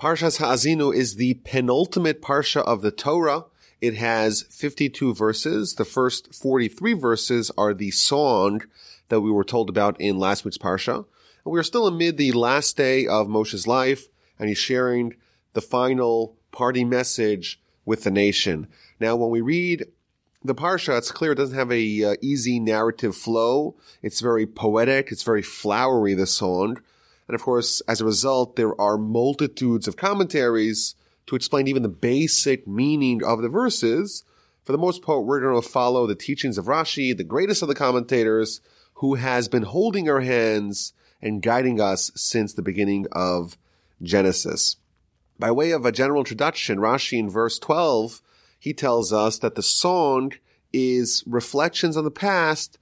Parshas Ha'azinu is the penultimate parsha of the Torah. It has 52 verses. The first 43 verses are the song that we were told about in last week's parsha. And we are still amid the last day of Moshe's life, and he's sharing the final party message with the nation. Now, when we read the parsha, it's clear it doesn't have a uh, easy narrative flow. It's very poetic. It's very flowery, the song. And of course, as a result, there are multitudes of commentaries to explain even the basic meaning of the verses. For the most part, we're going to follow the teachings of Rashi, the greatest of the commentators, who has been holding our hands and guiding us since the beginning of Genesis. By way of a general introduction, Rashi in verse 12, he tells us that the song is reflections on the past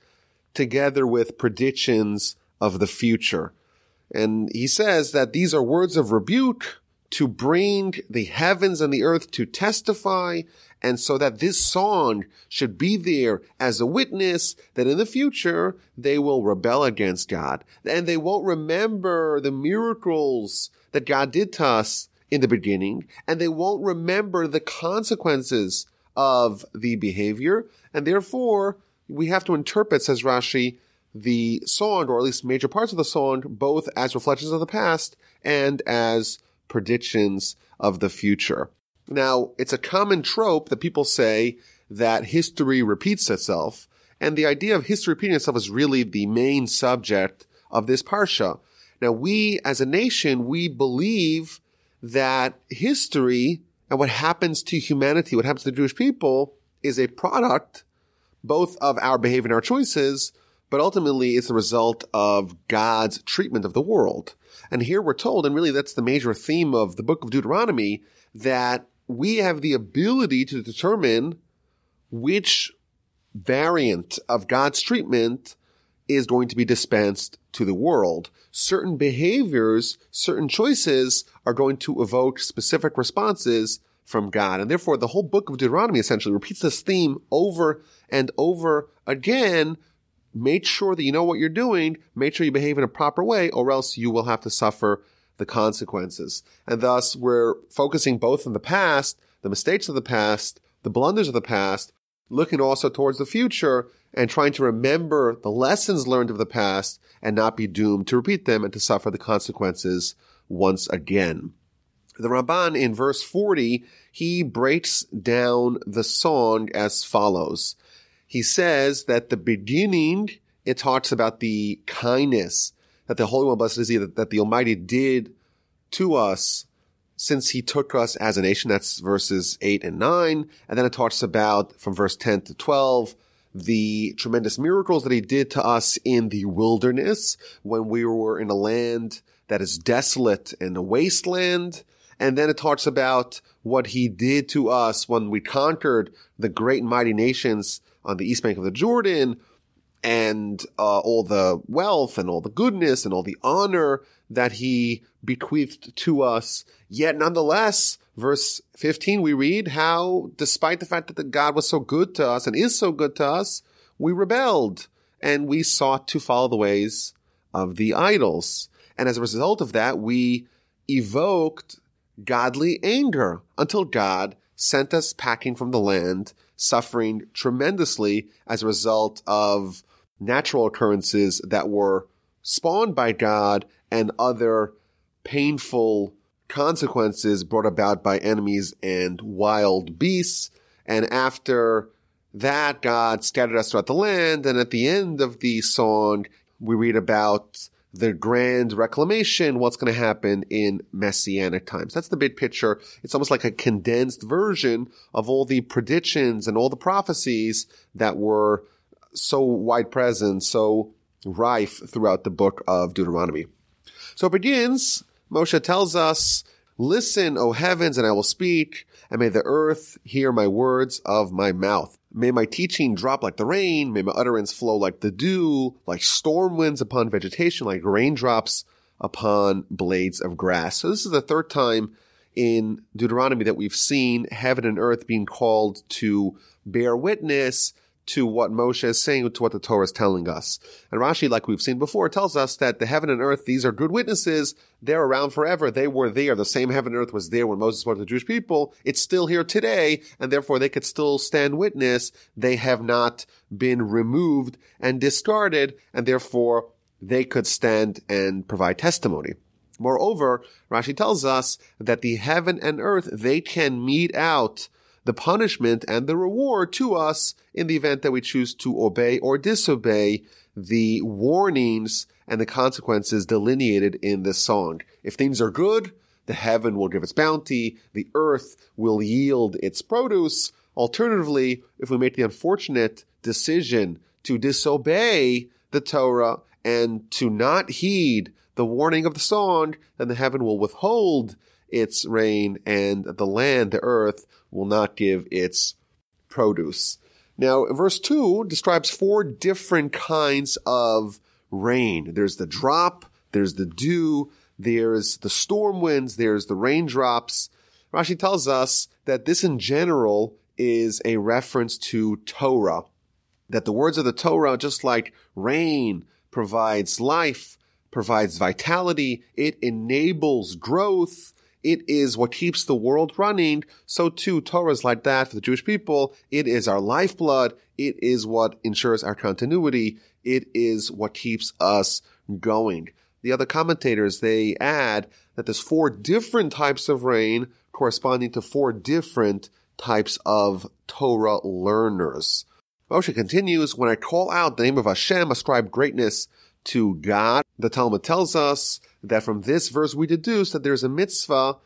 together with predictions of the future. And he says that these are words of rebuke to bring the heavens and the earth to testify and so that this song should be there as a witness that in the future they will rebel against God and they won't remember the miracles that God did to us in the beginning and they won't remember the consequences of the behavior and therefore we have to interpret says Rashi the song, or at least major parts of the song, both as reflections of the past and as predictions of the future. Now, it's a common trope that people say that history repeats itself, and the idea of history repeating itself is really the main subject of this parsha. Now, we as a nation, we believe that history and what happens to humanity, what happens to the Jewish people, is a product both of our behavior and our choices, but ultimately it's the result of God's treatment of the world. And here we're told, and really that's the major theme of the book of Deuteronomy, that we have the ability to determine which variant of God's treatment is going to be dispensed to the world. Certain behaviors, certain choices are going to evoke specific responses from God. And therefore, the whole book of Deuteronomy essentially repeats this theme over and over again make sure that you know what you're doing, make sure you behave in a proper way, or else you will have to suffer the consequences. And thus, we're focusing both on the past, the mistakes of the past, the blunders of the past, looking also towards the future and trying to remember the lessons learned of the past and not be doomed to repeat them and to suffer the consequences once again. The rabban in verse 40, he breaks down the song as follows he says that the beginning, it talks about the kindness that the Holy One, blessed is he, that, that the Almighty did to us since he took us as a nation. That's verses eight and nine. And then it talks about from verse 10 to 12, the tremendous miracles that he did to us in the wilderness when we were in a land that is desolate and a wasteland. And then it talks about what he did to us when we conquered the great and mighty nations on the east bank of the Jordan and uh, all the wealth and all the goodness and all the honor that he bequeathed to us. Yet nonetheless, verse 15, we read how despite the fact that God was so good to us and is so good to us, we rebelled and we sought to follow the ways of the idols. And as a result of that, we evoked godly anger until God sent us packing from the land suffering tremendously as a result of natural occurrences that were spawned by God and other painful consequences brought about by enemies and wild beasts. And after that, God scattered us throughout the land. And at the end of the song, we read about the grand reclamation, what's going to happen in messianic times. That's the big picture. It's almost like a condensed version of all the predictions and all the prophecies that were so wide present, so rife throughout the book of Deuteronomy. So it begins, Moshe tells us, Listen, O heavens, and I will speak, and may the earth hear my words of my mouth. May my teaching drop like the rain. May my utterance flow like the dew, like storm winds upon vegetation, like raindrops upon blades of grass. So this is the third time in Deuteronomy that we've seen heaven and earth being called to bear witness to what Moshe is saying, to what the Torah is telling us. And Rashi, like we've seen before, tells us that the heaven and earth, these are good witnesses. They're around forever. They were there. The same heaven and earth was there when Moses spoke to the Jewish people. It's still here today, and therefore they could still stand witness. They have not been removed and discarded, and therefore they could stand and provide testimony. Moreover, Rashi tells us that the heaven and earth, they can mete out the punishment and the reward to us in the event that we choose to obey or disobey the warnings and the consequences delineated in this song. If things are good, the heaven will give its bounty, the earth will yield its produce. Alternatively, if we make the unfortunate decision to disobey the Torah and to not heed the warning of the song, then the heaven will withhold its rain, and the land, the earth, will not give its produce. Now, verse 2 describes four different kinds of rain. There's the drop, there's the dew, there's the storm winds, there's the raindrops. Rashi tells us that this in general is a reference to Torah, that the words of the Torah, just like rain provides life, provides vitality, it enables growth, it is what keeps the world running. So too, Torahs like that for the Jewish people. It is our lifeblood. It is what ensures our continuity. It is what keeps us going. The other commentators, they add that there's four different types of rain corresponding to four different types of Torah learners. Moshe continues, when I call out the name of Hashem, ascribe greatness to God. The Talmud tells us that from this verse we deduce that there's a mitzvah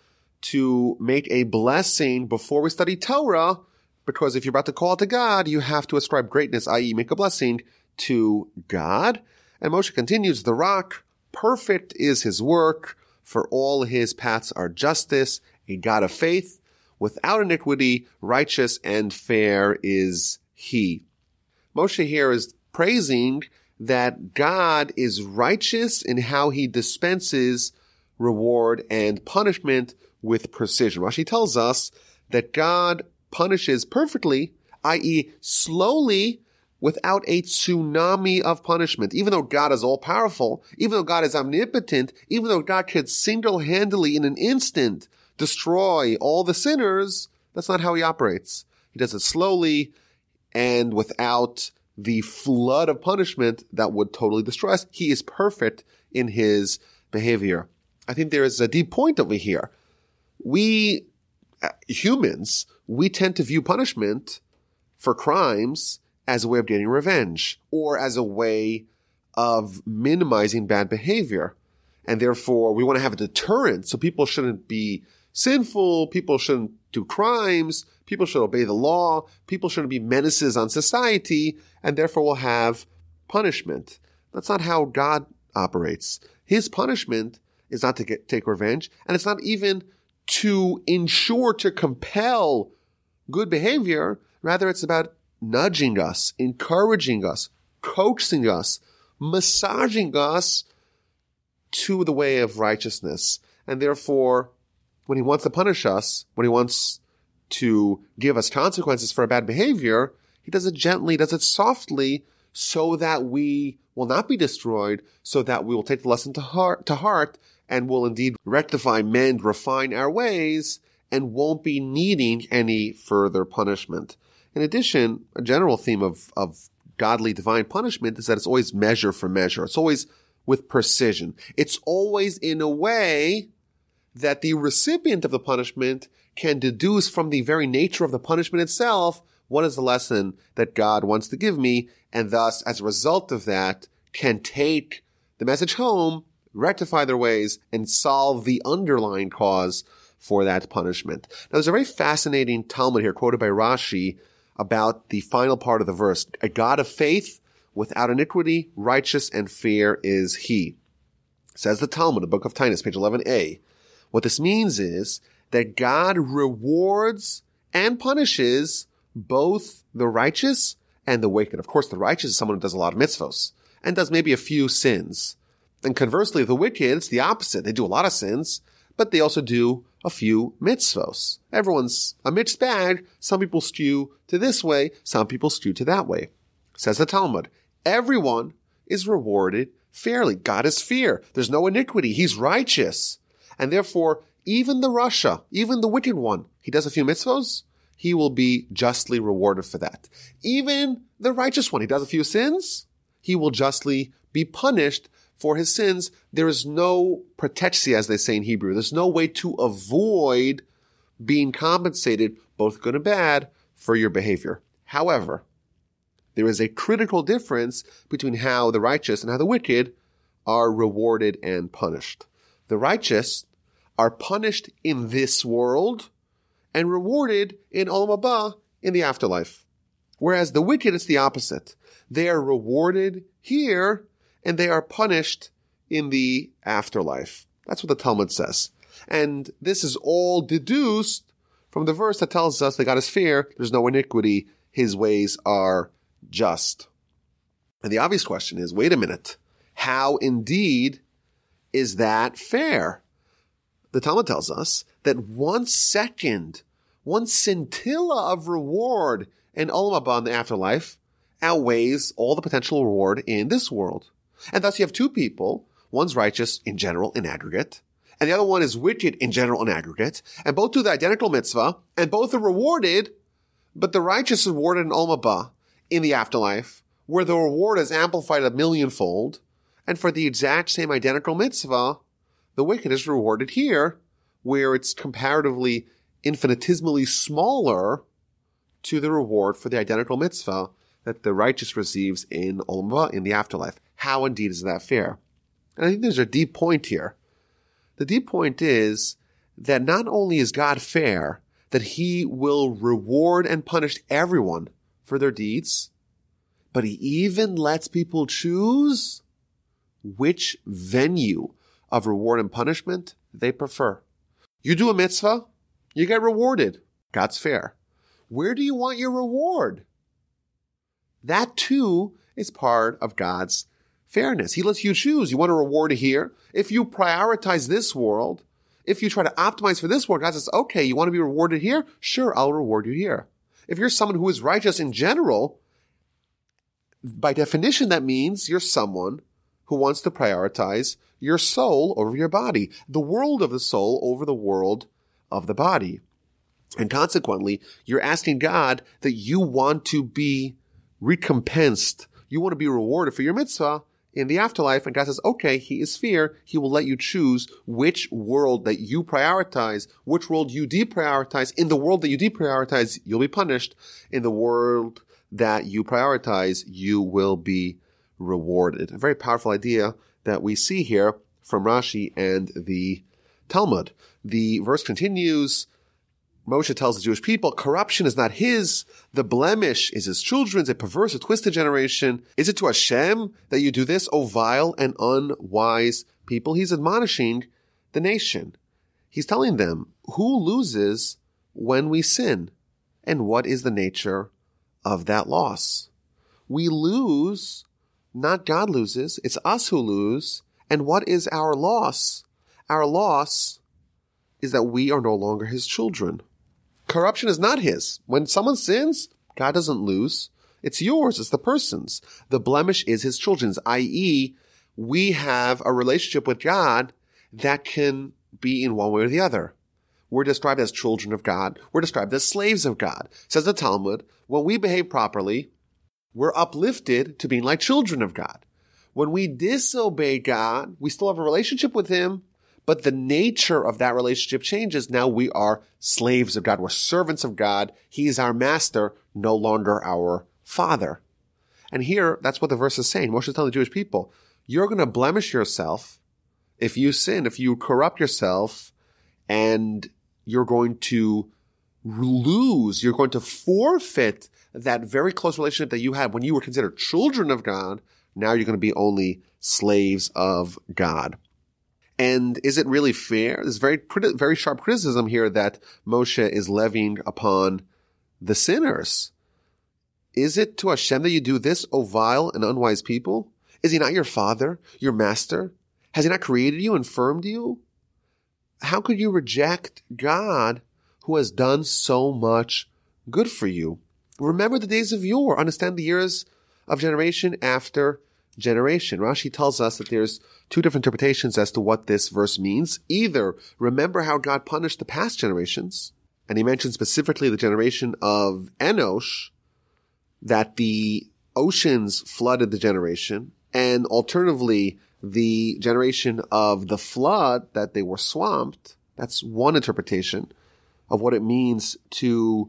to make a blessing before we study Torah, because if you're about to call out to God, you have to ascribe greatness, i.e., make a blessing to God. And Moshe continues, the rock, perfect is his work, for all his paths are justice, a God of faith, without iniquity, righteous and fair is he. Moshe here is praising that God is righteous in how he dispenses reward and punishment with precision. Rashi tells us that God punishes perfectly, i.e. slowly, without a tsunami of punishment. Even though God is all powerful, even though God is omnipotent, even though God could single handedly in an instant destroy all the sinners, that's not how he operates. He does it slowly and without the flood of punishment that would totally destroy us. He is perfect in his behavior. I think there is a deep point over here. We uh, humans, we tend to view punishment for crimes as a way of getting revenge or as a way of minimizing bad behavior. And therefore, we want to have a deterrent so people shouldn't be sinful, people shouldn't do crimes, people should obey the law, people shouldn't be menaces on society, and therefore will have punishment. That's not how God operates. His punishment is not to get, take revenge, and it's not even to ensure to compel good behavior. Rather, it's about nudging us, encouraging us, coaxing us, massaging us to the way of righteousness. And therefore, when he wants to punish us, when he wants to give us consequences for a bad behavior, he does it gently, does it softly, so that we will not be destroyed, so that we will take the lesson to heart, to heart and will indeed rectify, mend, refine our ways, and won't be needing any further punishment. In addition, a general theme of, of godly divine punishment is that it's always measure for measure. It's always with precision. It's always in a way that the recipient of the punishment can deduce from the very nature of the punishment itself what is the lesson that God wants to give me, and thus, as a result of that, can take the message home, rectify their ways, and solve the underlying cause for that punishment. Now, there's a very fascinating Talmud here quoted by Rashi about the final part of the verse. A God of faith without iniquity, righteous and fair is he. Says the Talmud, the book of Titus, page 11a. What this means is that God rewards and punishes both the righteous and the wicked. Of course, the righteous is someone who does a lot of mitzvos and does maybe a few sins. And conversely, the wicked, it's the opposite. They do a lot of sins, but they also do a few mitzvos. Everyone's a mixed bag. Some people stew to this way, some people stew to that way. Says the Talmud, everyone is rewarded fairly. God is fear. There's no iniquity. He's righteous. And therefore, even the Russia, even the wicked one, he does a few mitzvahs, he will be justly rewarded for that. Even the righteous one, he does a few sins, he will justly be punished for his sins. There is no protection, as they say in Hebrew. There's no way to avoid being compensated, both good and bad, for your behavior. However, there is a critical difference between how the righteous and how the wicked are rewarded and punished. The righteous are punished in this world and rewarded in Olam Mabah in the afterlife. Whereas the wicked, it's the opposite. They are rewarded here and they are punished in the afterlife. That's what the Talmud says. And this is all deduced from the verse that tells us that God is fair, there's no iniquity, his ways are just. And the obvious question is, wait a minute. How indeed is that fair? the Talmud tells us that one second, one scintilla of reward in Olam Haba in the afterlife outweighs all the potential reward in this world. And thus you have two people. One's righteous in general, in aggregate, and the other one is wicked in general, in aggregate, and both do the identical mitzvah, and both are rewarded, but the righteous is rewarded in Olam Haba in the afterlife, where the reward is amplified a millionfold, and for the exact same identical mitzvah, the wicked is rewarded here, where it's comparatively infinitesimally smaller to the reward for the identical mitzvah that the righteous receives in Olma in the afterlife. How indeed is that fair? And I think there's a deep point here. The deep point is that not only is God fair, that he will reward and punish everyone for their deeds, but he even lets people choose which venue of reward and punishment, they prefer. You do a mitzvah, you get rewarded. God's fair. Where do you want your reward? That too is part of God's fairness. He lets you choose. You want a reward here? If you prioritize this world, if you try to optimize for this world, God says, okay, you want to be rewarded here? Sure, I'll reward you here. If you're someone who is righteous in general, by definition, that means you're someone who wants to prioritize your soul over your body, the world of the soul over the world of the body. And consequently, you're asking God that you want to be recompensed. You want to be rewarded for your mitzvah in the afterlife. And God says, okay, He is fair. He will let you choose which world that you prioritize, which world you deprioritize. In the world that you deprioritize, you'll be punished. In the world that you prioritize, you will be rewarded. A very powerful idea that we see here from Rashi and the Talmud. The verse continues, Moshe tells the Jewish people, corruption is not his. The blemish is his children's, a perverse, a twisted generation. Is it to Hashem that you do this, O vile and unwise people? He's admonishing the nation. He's telling them who loses when we sin and what is the nature of that loss. We lose not God loses, it's us who lose. And what is our loss? Our loss is that we are no longer his children. Corruption is not his. When someone sins, God doesn't lose. It's yours. It's the person's. The blemish is his children's, i.e., we have a relationship with God that can be in one way or the other. We're described as children of God. We're described as slaves of God. Says the Talmud, when we behave properly, we're uplifted to being like children of God. When we disobey God, we still have a relationship with Him, but the nature of that relationship changes. Now we are slaves of God. We're servants of God. He's our master, no longer our father. And here, that's what the verse is saying. Moshe is telling the Jewish people, you're going to blemish yourself if you sin, if you corrupt yourself, and you're going to lose, you're going to forfeit that very close relationship that you had when you were considered children of God, now you're going to be only slaves of God. And is it really fair? There's very, very sharp criticism here that Moshe is levying upon the sinners. Is it to Hashem that you do this, O vile and unwise people? Is he not your father, your master? Has he not created you and formed you? How could you reject God who has done so much good for you? Remember the days of yore. Understand the years of generation after generation. Rashi tells us that there's two different interpretations as to what this verse means. Either remember how God punished the past generations, and he mentioned specifically the generation of Enosh, that the oceans flooded the generation, and alternatively, the generation of the flood, that they were swamped. That's one interpretation of what it means to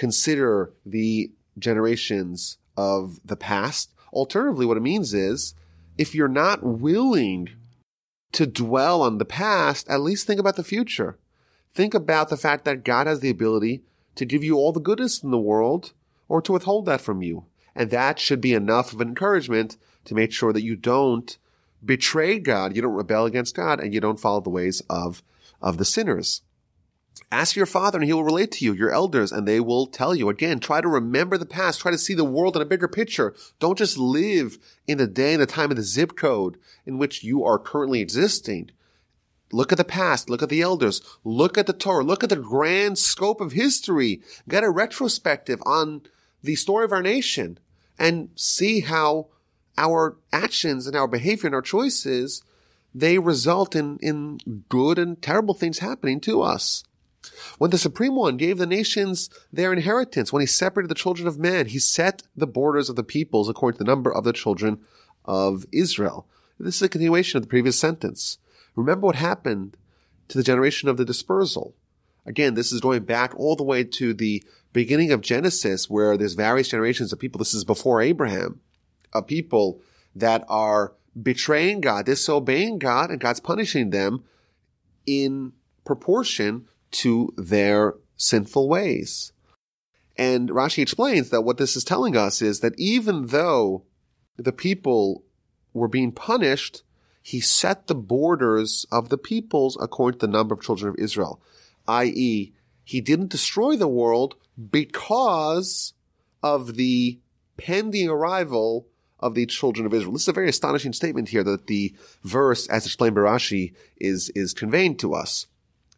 consider the generations of the past. Alternatively, what it means is if you're not willing to dwell on the past, at least think about the future. Think about the fact that God has the ability to give you all the goodness in the world or to withhold that from you. And that should be enough of an encouragement to make sure that you don't betray God, you don't rebel against God, and you don't follow the ways of, of the sinners. Ask your father and he will relate to you, your elders, and they will tell you. Again, try to remember the past. Try to see the world in a bigger picture. Don't just live in the day and the time of the zip code in which you are currently existing. Look at the past. Look at the elders. Look at the Torah. Look at the grand scope of history. Get a retrospective on the story of our nation and see how our actions and our behavior and our choices, they result in, in good and terrible things happening to us. When the Supreme One gave the nations their inheritance, when he separated the children of man, he set the borders of the peoples according to the number of the children of Israel. This is a continuation of the previous sentence. Remember what happened to the generation of the dispersal. Again, this is going back all the way to the beginning of Genesis, where there's various generations of people. This is before Abraham, of people that are betraying God, disobeying God, and God's punishing them in proportion to their sinful ways. And Rashi explains that what this is telling us is that even though the people were being punished, he set the borders of the peoples according to the number of children of Israel, i.e., he didn't destroy the world because of the pending arrival of the children of Israel. This is a very astonishing statement here that the verse, as explained by Rashi, is, is conveying to us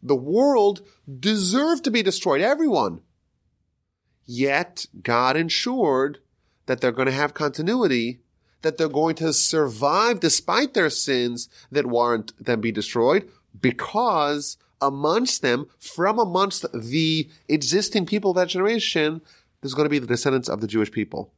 the world deserved to be destroyed, everyone. Yet God ensured that they're going to have continuity, that they're going to survive despite their sins that warrant them be destroyed because amongst them, from amongst the existing people of that generation, there's going to be the descendants of the Jewish people.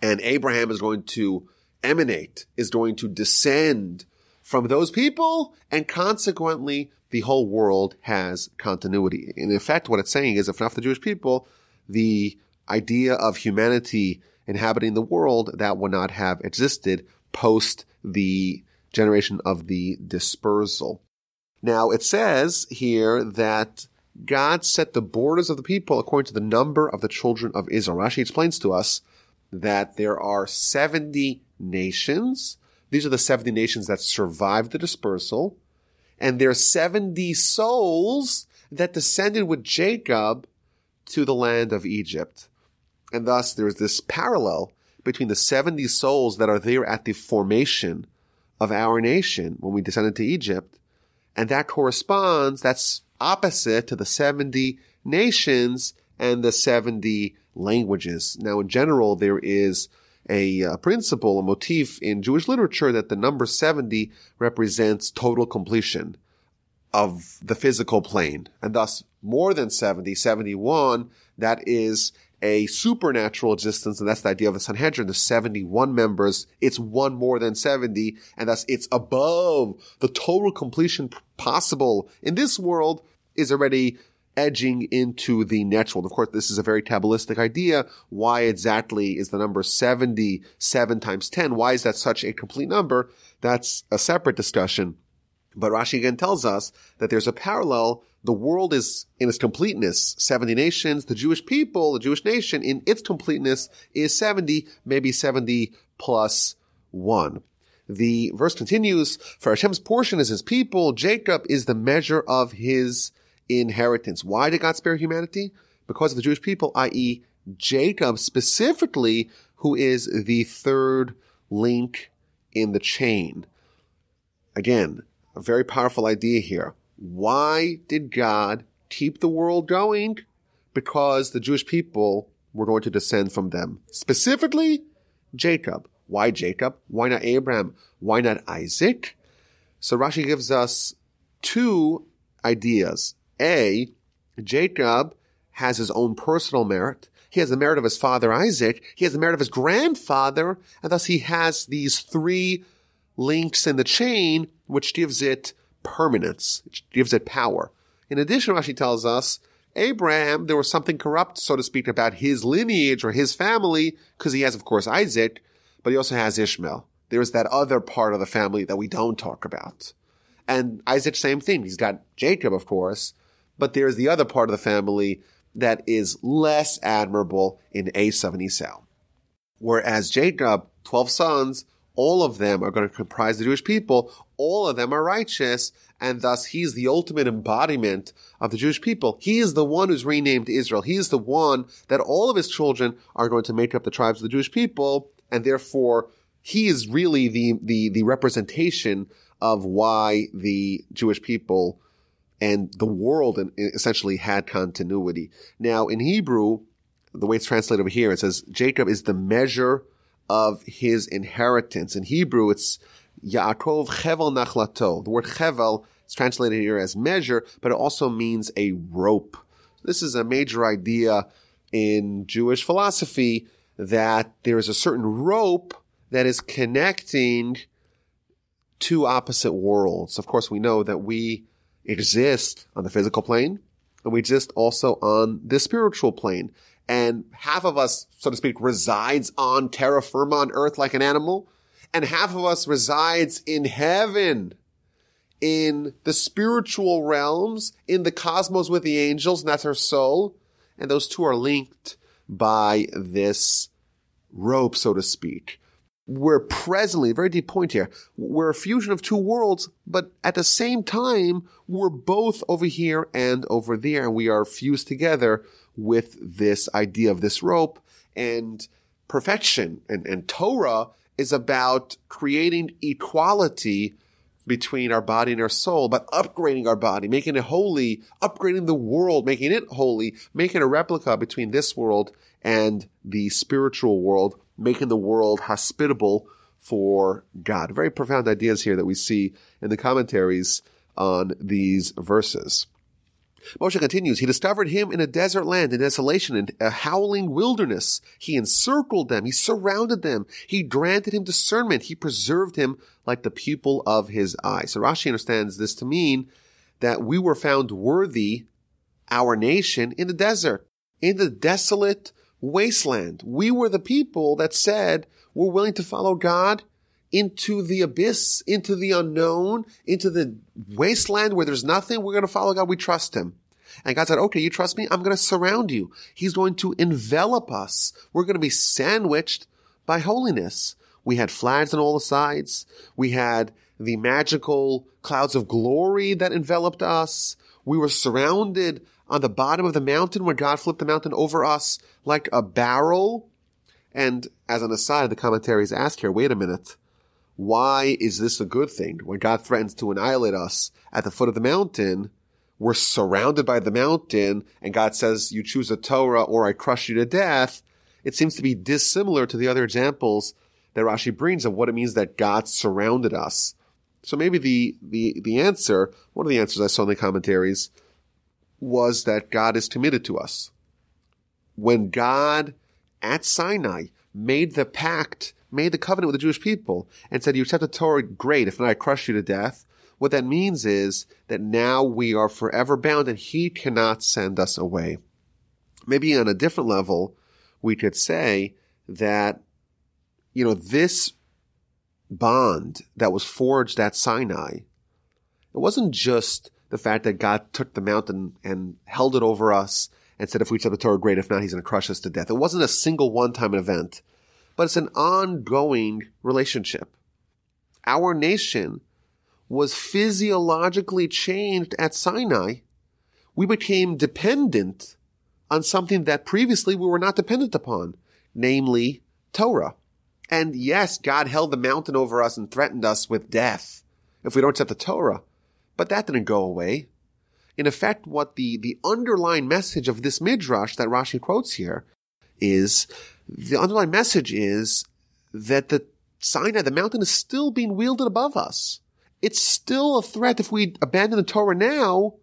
And Abraham is going to emanate, is going to descend from those people and consequently the whole world has continuity. And in effect, what it's saying is, if not for the Jewish people, the idea of humanity inhabiting the world that would not have existed post the generation of the dispersal. Now it says here that God set the borders of the people according to the number of the children of Israel. Rashi explains to us that there are 70 nations. These are the 70 nations that survived the dispersal and their 70 souls that descended with Jacob to the land of Egypt. And thus there is this parallel between the 70 souls that are there at the formation of our nation when we descended to Egypt. And that corresponds, that's opposite to the 70 nations and the 70 languages. Now, in general, there is a, a uh, principle, a motif in Jewish literature that the number 70 represents total completion of the physical plane. And thus, more than 70, 71, that is a supernatural existence, and that's the idea of the Sanhedrin, the 71 members. It's one more than 70, and thus it's above the total completion possible in this world is already edging into the next Of course, this is a very tabulistic idea. Why exactly is the number 77 times 10? Why is that such a complete number? That's a separate discussion. But Rashi again tells us that there's a parallel. The world is in its completeness, 70 nations. The Jewish people, the Jewish nation in its completeness is 70, maybe 70 plus one. The verse continues, for Hashem's portion is his people. Jacob is the measure of his inheritance. Why did God spare humanity? Because of the Jewish people, i.e., Jacob specifically, who is the third link in the chain. Again, a very powerful idea here. Why did God keep the world going? Because the Jewish people were going to descend from them. Specifically, Jacob. Why Jacob? Why not Abraham? Why not Isaac? So Rashi gives us two ideas a, Jacob has his own personal merit. He has the merit of his father Isaac. He has the merit of his grandfather. And thus he has these three links in the chain, which gives it permanence, which gives it power. In addition, Rashi tells us Abraham, there was something corrupt, so to speak, about his lineage or his family, because he has, of course, Isaac, but he also has Ishmael. There's that other part of the family that we don't talk about. And Isaac, same thing. He's got Jacob, of course, but there is the other part of the family that is less admirable in A7 Esau. Whereas Jacob, 12 sons, all of them are going to comprise the Jewish people, all of them are righteous, and thus he's the ultimate embodiment of the Jewish people. He is the one who's renamed Israel. He is the one that all of his children are going to make up the tribes of the Jewish people, and therefore he is really the the, the representation of why the Jewish people and the world essentially had continuity. Now, in Hebrew, the way it's translated over here, it says Jacob is the measure of his inheritance. In Hebrew, it's Yaakov Chevel Nachlato. The word Chevel is translated here as measure, but it also means a rope. This is a major idea in Jewish philosophy that there is a certain rope that is connecting two opposite worlds. Of course, we know that we exist on the physical plane and we exist also on the spiritual plane. And half of us, so to speak, resides on terra firma on earth like an animal, and half of us resides in heaven, in the spiritual realms, in the cosmos with the angels, and that's our soul. And those two are linked by this rope, so to speak we're presently, very deep point here, we're a fusion of two worlds, but at the same time, we're both over here and over there, and we are fused together with this idea of this rope and perfection. And, and Torah is about creating equality between our body and our soul, but upgrading our body, making it holy, upgrading the world, making it holy, making a replica between this world and the spiritual world making the world hospitable for God. Very profound ideas here that we see in the commentaries on these verses. Moshe continues, he discovered him in a desert land, in desolation, in a howling wilderness. He encircled them. He surrounded them. He granted him discernment. He preserved him like the pupil of his eye. So Rashi understands this to mean that we were found worthy, our nation, in the desert, in the desolate, wasteland. We were the people that said we're willing to follow God into the abyss, into the unknown, into the wasteland where there's nothing. We're going to follow God. We trust him. And God said, okay, you trust me? I'm going to surround you. He's going to envelop us. We're going to be sandwiched by holiness. We had flags on all the sides. We had the magical clouds of glory that enveloped us. We were surrounded on the bottom of the mountain where God flipped the mountain over us like a barrel? And as an aside, the commentaries ask here, wait a minute. Why is this a good thing? When God threatens to annihilate us at the foot of the mountain, we're surrounded by the mountain and God says, you choose a Torah or I crush you to death. It seems to be dissimilar to the other examples that Rashi brings of what it means that God surrounded us. So maybe the, the, the answer, one of the answers I saw in the commentaries was that God is committed to us. When God at Sinai made the pact, made the covenant with the Jewish people, and said, You accept the Torah, great, if not, I crush you to death. What that means is that now we are forever bound and He cannot send us away. Maybe on a different level, we could say that, you know, this bond that was forged at Sinai, it wasn't just the fact that God took the mountain and held it over us and said, if we accept the Torah, great. If not, he's going to crush us to death. It wasn't a single one time event, but it's an ongoing relationship. Our nation was physiologically changed at Sinai. We became dependent on something that previously we were not dependent upon, namely Torah. And yes, God held the mountain over us and threatened us with death if we don't accept the Torah. But that didn't go away. In effect, what the, the underlying message of this midrash that Rashi quotes here is the underlying message is that the Sinai, the mountain, is still being wielded above us. It's still a threat. If we abandon the Torah now,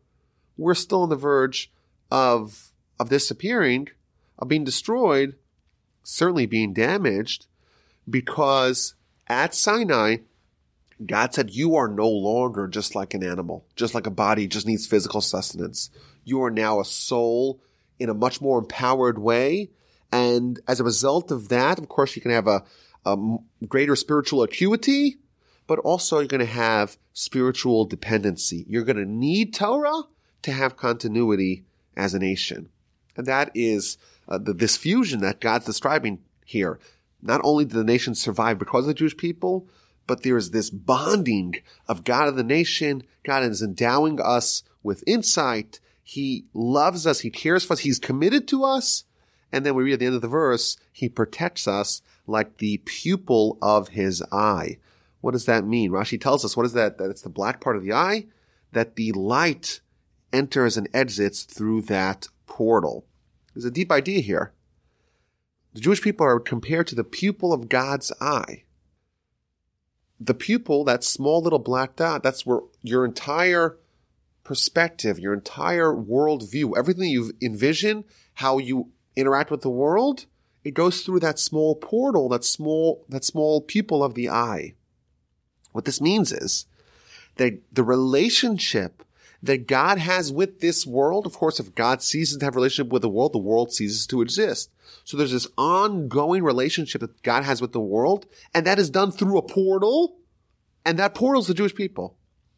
we're still on the verge of of disappearing, of being destroyed, certainly being damaged, because at Sinai God said, you are no longer just like an animal, just like a body just needs physical sustenance. You are now a soul in a much more empowered way. And as a result of that, of course, you can have a, a greater spiritual acuity, but also you're going to have spiritual dependency. You're going to need Torah to have continuity as a nation. And that is uh, the, this fusion that God's describing here. Not only did the nation survive because of the Jewish people, but there is this bonding of God of the nation. God is endowing us with insight. He loves us. He cares for us. He's committed to us. And then we read at the end of the verse, he protects us like the pupil of his eye. What does that mean? Rashi tells us, what is that? That it's the black part of the eye, that the light enters and exits through that portal. There's a deep idea here. The Jewish people are compared to the pupil of God's eye the pupil, that small little black dot, that's where your entire perspective, your entire worldview, everything you envision, how you interact with the world, it goes through that small portal, that small, that small pupil of the eye. What this means is that the relationship that God has with this world, of course, if God ceases to have relationship with the world, the world ceases to exist. So there's this ongoing relationship that God has with the world, and that is done through a portal, and that portal is the Jewish people.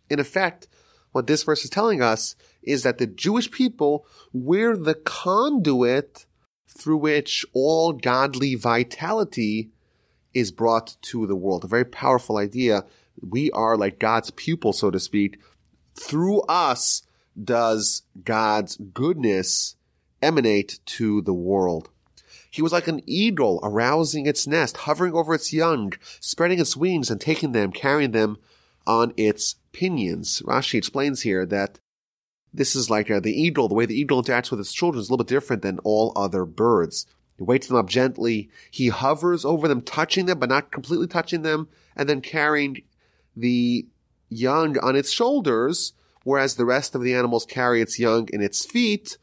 In effect, what this verse is telling us is that the Jewish people, we're the conduit through which all godly vitality is brought to the world. A very powerful idea. We are like God's pupil, so to speak. Through us does God's goodness emanate to the world. He was like an eagle arousing its nest, hovering over its young, spreading its wings and taking them, carrying them on its pinions. Rashi explains here that this is like uh, the eagle, the way the eagle interacts with its children is a little bit different than all other birds. He wakes them up gently. He hovers over them, touching them, but not completely touching them, and then carrying the young on its shoulders, whereas the rest of the animals carry its young in its feet.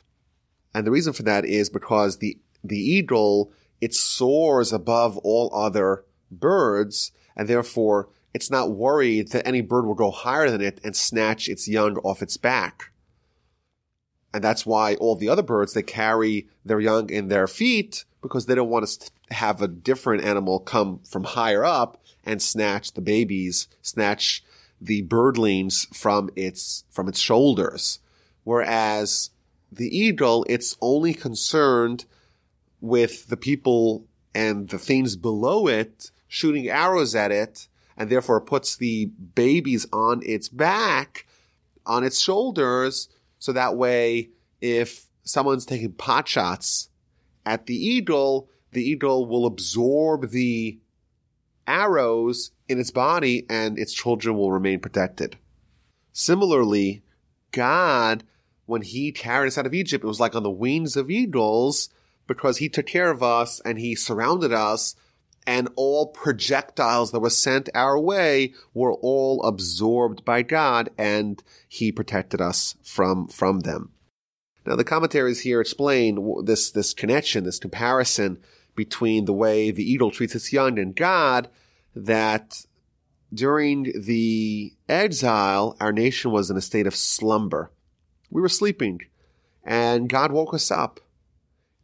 And the reason for that is because the the eagle, it soars above all other birds, and therefore it's not worried that any bird will go higher than it and snatch its young off its back. And that's why all the other birds, they carry their young in their feet because they don't want to have a different animal come from higher up and snatch the babies, snatch the birdlings from its, from its shoulders. Whereas the eagle, it's only concerned with the people and the things below it shooting arrows at it and therefore puts the babies on its back, on its shoulders. So that way, if someone's taking pot shots at the eagle, the eagle will absorb the arrows in its body and its children will remain protected. Similarly, God, when he carried us out of Egypt, it was like on the wings of eagles because he took care of us and he surrounded us and all projectiles that were sent our way were all absorbed by God and he protected us from, from them. Now the commentaries here explain this, this connection, this comparison between the way the eagle treats its young and God that during the exile, our nation was in a state of slumber. We were sleeping and God woke us up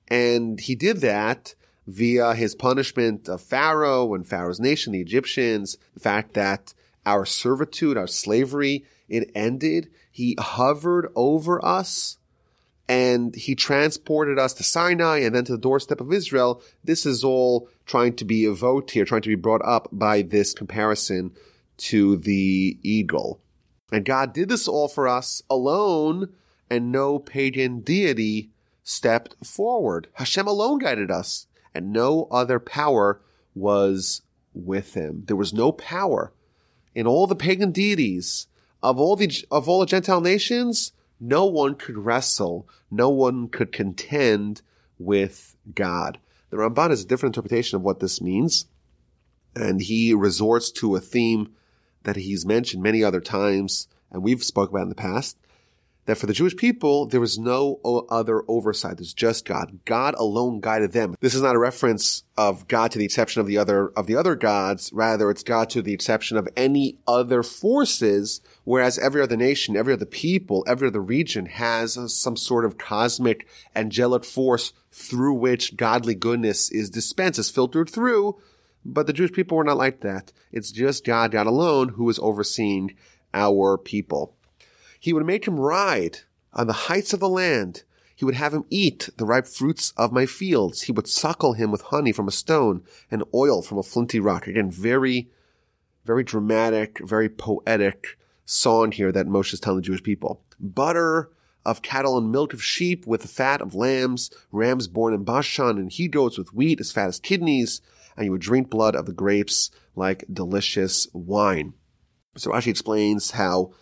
and he did that via his punishment of Pharaoh and Pharaoh's nation, the Egyptians, the fact that our servitude, our slavery, it ended. He hovered over us and he transported us to Sinai and then to the doorstep of Israel. This is all trying to be evoked here, trying to be brought up by this comparison to the eagle. And God did this all for us alone, and no pagan deity stepped forward. Hashem alone guided us, and no other power was with him. There was no power in all the pagan deities of all the of all the Gentile nations. No one could wrestle. No one could contend with God. The Ramban has a different interpretation of what this means, and he resorts to a theme that he's mentioned many other times and we've spoke about in the past, that for the Jewish people, there was no other oversight. There's just God. God alone guided them. This is not a reference of God to the exception of the other, of the other gods. Rather, it's God to the exception of any other forces. Whereas every other nation, every other people, every other region has some sort of cosmic angelic force through which godly goodness is dispensed, is filtered through. But the Jewish people were not like that. It's just God, God alone, who is overseeing our people. He would make him ride on the heights of the land. He would have him eat the ripe fruits of my fields. He would suckle him with honey from a stone and oil from a flinty rock. Again, very, very dramatic, very poetic song here that Moshe is telling the Jewish people. Butter of cattle and milk of sheep with the fat of lambs, rams born in Bashan, and he goats with wheat as fat as kidneys, and you would drink blood of the grapes like delicious wine. So Rashi explains how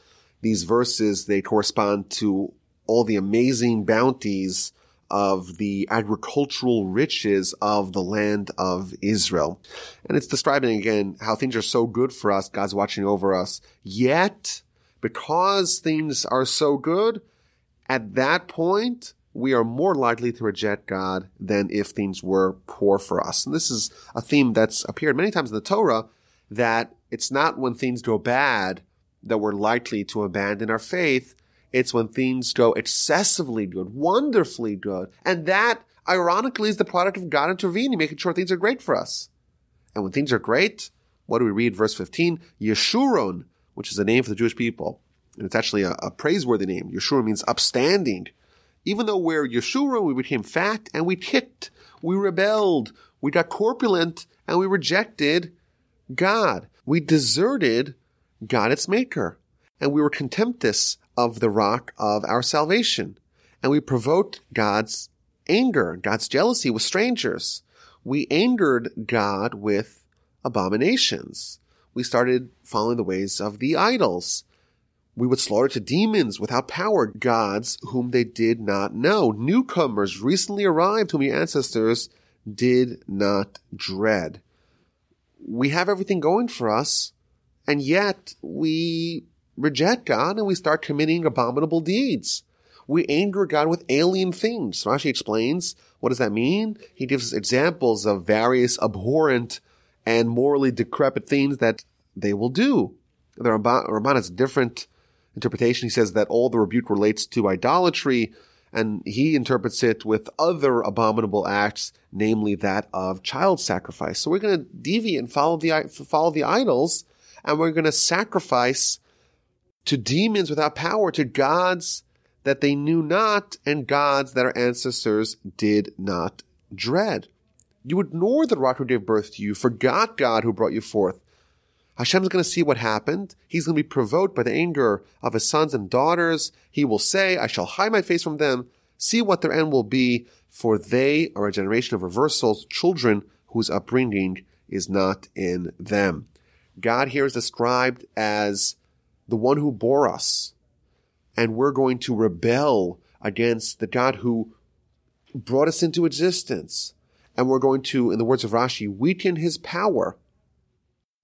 these verses, they correspond to all the amazing bounties of the agricultural riches of the land of Israel. And it's describing again how things are so good for us. God's watching over us. Yet, because things are so good, at that point, we are more likely to reject God than if things were poor for us. And this is a theme that's appeared many times in the Torah that it's not when things go bad that we're likely to abandon our faith. It's when things go excessively good, wonderfully good. And that, ironically, is the product of God intervening, making sure things are great for us. And when things are great, what do we read? Verse 15, Yeshurun, which is a name for the Jewish people. And it's actually a, a praiseworthy name. Yeshurun means upstanding. Even though we're Yeshurun, we became fat and we kicked, we rebelled, we got corpulent, and we rejected God. We deserted God its maker. And we were contemptuous of the rock of our salvation. And we provoked God's anger, God's jealousy with strangers. We angered God with abominations. We started following the ways of the idols. We would slaughter to demons without power, gods whom they did not know, newcomers recently arrived whom your ancestors did not dread. We have everything going for us, and yet we reject God and we start committing abominable deeds. We anger God with alien things. Rashi explains, what does that mean? He gives examples of various abhorrent and morally decrepit things that they will do. The Ramban, Ramban has a different interpretation. He says that all the rebuke relates to idolatry, and he interprets it with other abominable acts, namely that of child sacrifice. So we're going to deviate and follow the follow the idols and we're going to sacrifice to demons without power, to gods that they knew not and gods that our ancestors did not dread. You ignored the rock who gave birth to you, forgot God who brought you forth. Hashem's going to see what happened. He's going to be provoked by the anger of his sons and daughters. He will say, I shall hide my face from them. See what their end will be, for they are a generation of reversals, children whose upbringing is not in them. God here is described as the one who bore us. And we're going to rebel against the God who brought us into existence. And we're going to, in the words of Rashi, weaken his power,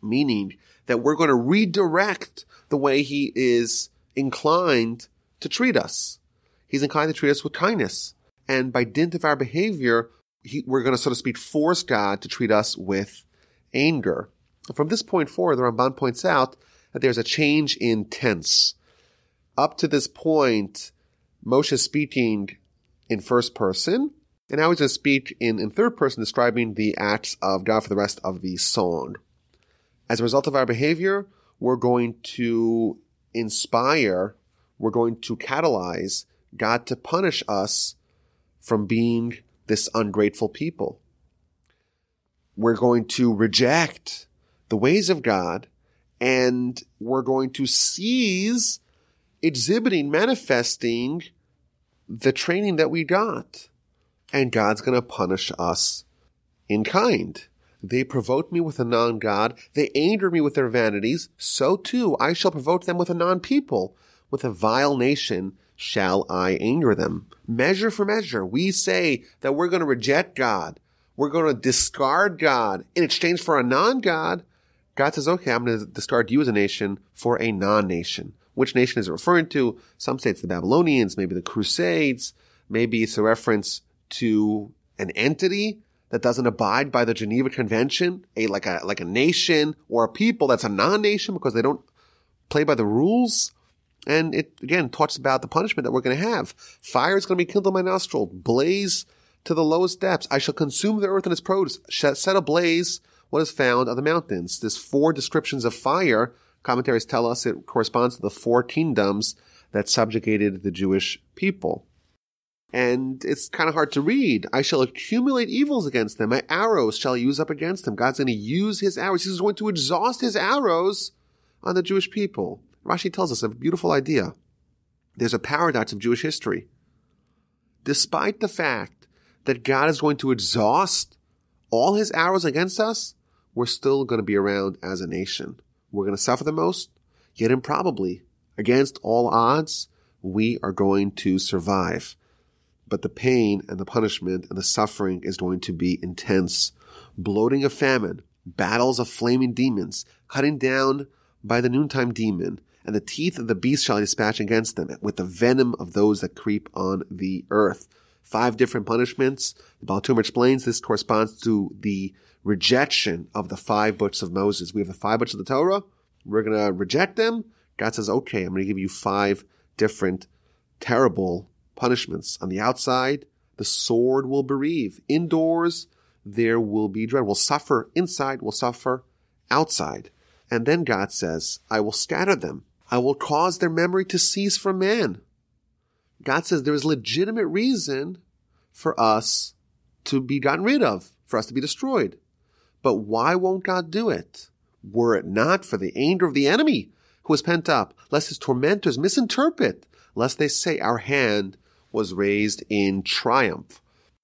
meaning that we're going to redirect the way he is inclined to treat us. He's inclined to treat us with kindness. And by dint of our behavior, he, we're going to, so to speak, force God to treat us with anger. From this point forward, the Ramban points out that there's a change in tense. Up to this point, Moshe is speaking in first person, and now he's going to speak in, in third person, describing the acts of God for the rest of the song. As a result of our behavior, we're going to inspire, we're going to catalyze God to punish us from being this ungrateful people. We're going to reject the ways of God, and we're going to seize exhibiting, manifesting the training that we got. And God's going to punish us in kind. They provoke me with a non God. They anger me with their vanities. So too I shall provoke them with a non people. With a vile nation shall I anger them. Measure for measure. We say that we're going to reject God. We're going to discard God in exchange for a non God. God says, okay, I'm going to discard you as a nation for a non-nation. Which nation is it referring to? Some say it's the Babylonians, maybe the Crusades, maybe it's a reference to an entity that doesn't abide by the Geneva Convention, a like a like a nation or a people that's a non-nation because they don't play by the rules. And it again talks about the punishment that we're going to have. Fire is going to be kindled in my nostril, blaze to the lowest depths. I shall consume the earth and its produce, set ablaze what is found on the mountains. There's four descriptions of fire. Commentaries tell us it corresponds to the four kingdoms that subjugated the Jewish people. And it's kind of hard to read. I shall accumulate evils against them. My arrows shall I use up against them. God's going to use his arrows. He's going to exhaust his arrows on the Jewish people. Rashi tells us a beautiful idea. There's a paradox of Jewish history. Despite the fact that God is going to exhaust all his arrows against us, we're still going to be around as a nation. We're going to suffer the most, yet improbably, against all odds, we are going to survive. But the pain and the punishment and the suffering is going to be intense. Bloating of famine, battles of flaming demons, cutting down by the noontime demon, and the teeth of the beast shall dispatch against them with the venom of those that creep on the earth five different punishments. The Baltimore explains this corresponds to the rejection of the five books of Moses. We have the five books of the Torah. We're going to reject them. God says, okay, I'm going to give you five different terrible punishments. On the outside, the sword will bereave. Indoors, there will be dread. We'll suffer inside, we'll suffer outside. And then God says, I will scatter them. I will cause their memory to cease from man. God says there is legitimate reason for us to be gotten rid of, for us to be destroyed. But why won't God do it? Were it not for the anger of the enemy who is pent up, lest his tormentors misinterpret, lest they say our hand was raised in triumph.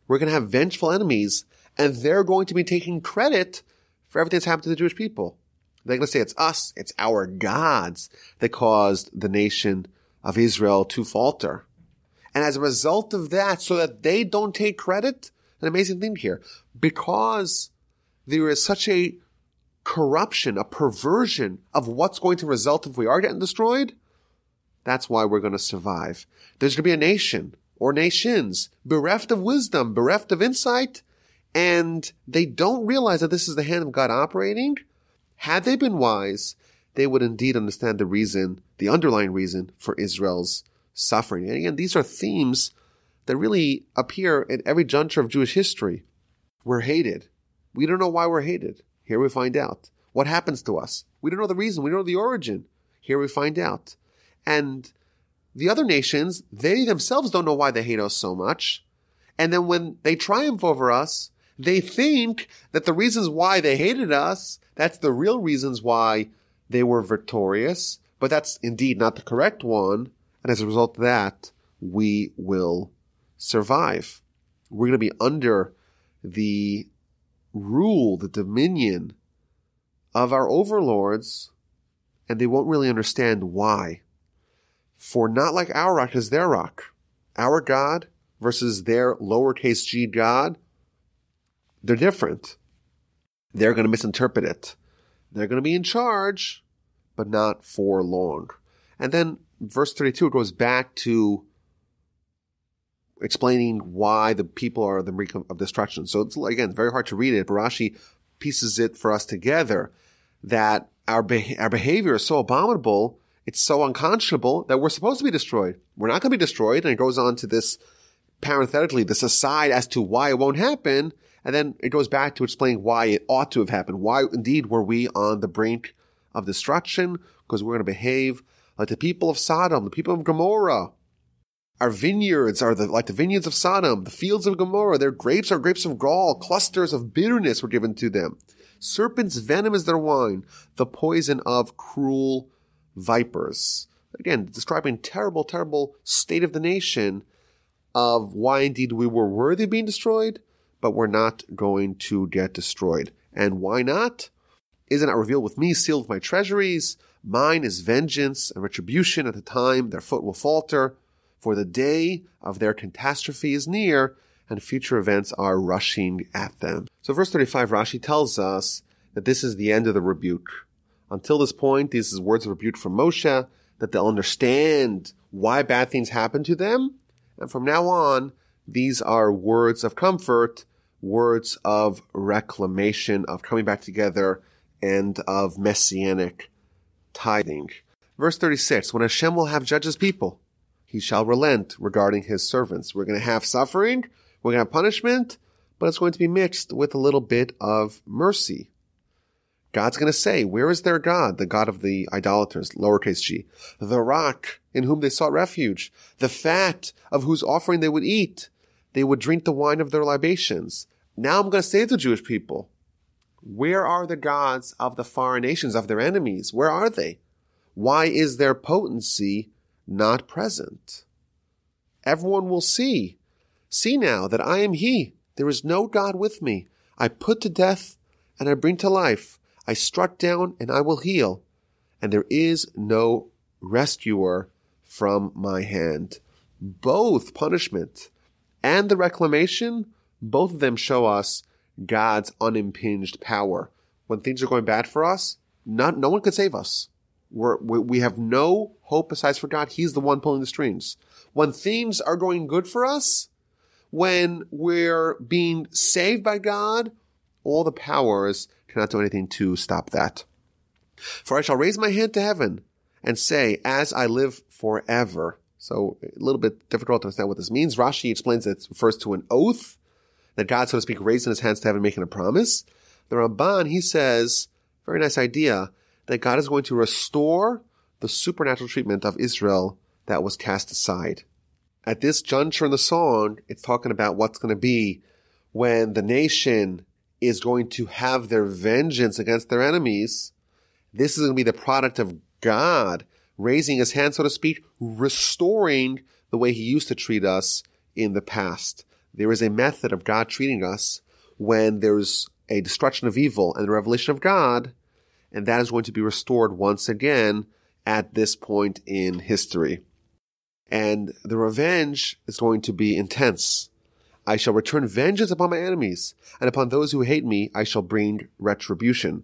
We're going to have vengeful enemies, and they're going to be taking credit for everything that's happened to the Jewish people. They're going to say it's us, it's our gods that caused the nation of Israel to falter. And as a result of that, so that they don't take credit, an amazing thing here, because there is such a corruption, a perversion of what's going to result if we are getting destroyed, that's why we're going to survive. There's going to be a nation or nations bereft of wisdom, bereft of insight, and they don't realize that this is the hand of God operating. Had they been wise, they would indeed understand the reason, the underlying reason for Israel's suffering. And again, these are themes that really appear in every juncture of Jewish history. We're hated. We don't know why we're hated. Here we find out. What happens to us? We don't know the reason. We don't know the origin. Here we find out. And the other nations, they themselves don't know why they hate us so much. And then when they triumph over us, they think that the reasons why they hated us, that's the real reasons why they were victorious. But that's indeed not the correct one. And as a result of that, we will survive. We're going to be under the rule, the dominion of our overlords, and they won't really understand why. For not like our rock is their rock. Our God versus their lowercase g God, they're different. They're going to misinterpret it. They're going to be in charge, but not for long. And then verse 32 goes back to explaining why the people are the brink of destruction. So it's again very hard to read it. Barashi pieces it for us together that our our behavior is so abominable, it's so unconscionable that we're supposed to be destroyed. We're not going to be destroyed, and it goes on to this parenthetically this aside as to why it won't happen, and then it goes back to explaining why it ought to have happened. Why indeed were we on the brink of destruction because we're going to behave like the people of Sodom, the people of Gomorrah. Our vineyards are the, like the vineyards of Sodom, the fields of Gomorrah. Their grapes are grapes of gall. Clusters of bitterness were given to them. Serpent's venom is their wine, the poison of cruel vipers. Again, describing terrible, terrible state of the nation of why indeed we were worthy of being destroyed, but we're not going to get destroyed. And why not? Isn't it revealed with me, sealed with my treasuries? Mine is vengeance and retribution at the time their foot will falter, for the day of their catastrophe is near, and future events are rushing at them. So verse 35, Rashi tells us that this is the end of the rebuke. Until this point, these are words of rebuke from Moshe, that they'll understand why bad things happen to them. And from now on, these are words of comfort, words of reclamation, of coming back together, and of messianic tithing. Verse 36, when Hashem will have judged his people, he shall relent regarding his servants. We're going to have suffering, we're going to have punishment, but it's going to be mixed with a little bit of mercy. God's going to say, where is their God? The God of the idolaters, lowercase g, the rock in whom they sought refuge, the fat of whose offering they would eat. They would drink the wine of their libations. Now I'm going to say to the Jewish people, where are the gods of the foreign nations, of their enemies? Where are they? Why is their potency not present? Everyone will see. See now that I am He. There is no God with me. I put to death and I bring to life. I struck down and I will heal. And there is no rescuer from my hand. Both punishment and the reclamation, both of them show us God's unimpinged power. When things are going bad for us, not, no one could save us. We're, we we have no hope besides for God. He's the one pulling the strings. When things are going good for us, when we're being saved by God, all the powers cannot do anything to stop that. For I shall raise my hand to heaven and say, as I live forever. So a little bit difficult to understand what this means. Rashi explains that it refers to an oath that God, so to speak, raising his hands to heaven, making a promise. The Ramban, he says, very nice idea, that God is going to restore the supernatural treatment of Israel that was cast aside. At this juncture in the song, it's talking about what's going to be when the nation is going to have their vengeance against their enemies. This is going to be the product of God raising his hand, so to speak, restoring the way he used to treat us in the past. There is a method of God treating us when there's a destruction of evil and the revelation of God, and that is going to be restored once again at this point in history. And the revenge is going to be intense. I shall return vengeance upon my enemies, and upon those who hate me I shall bring retribution.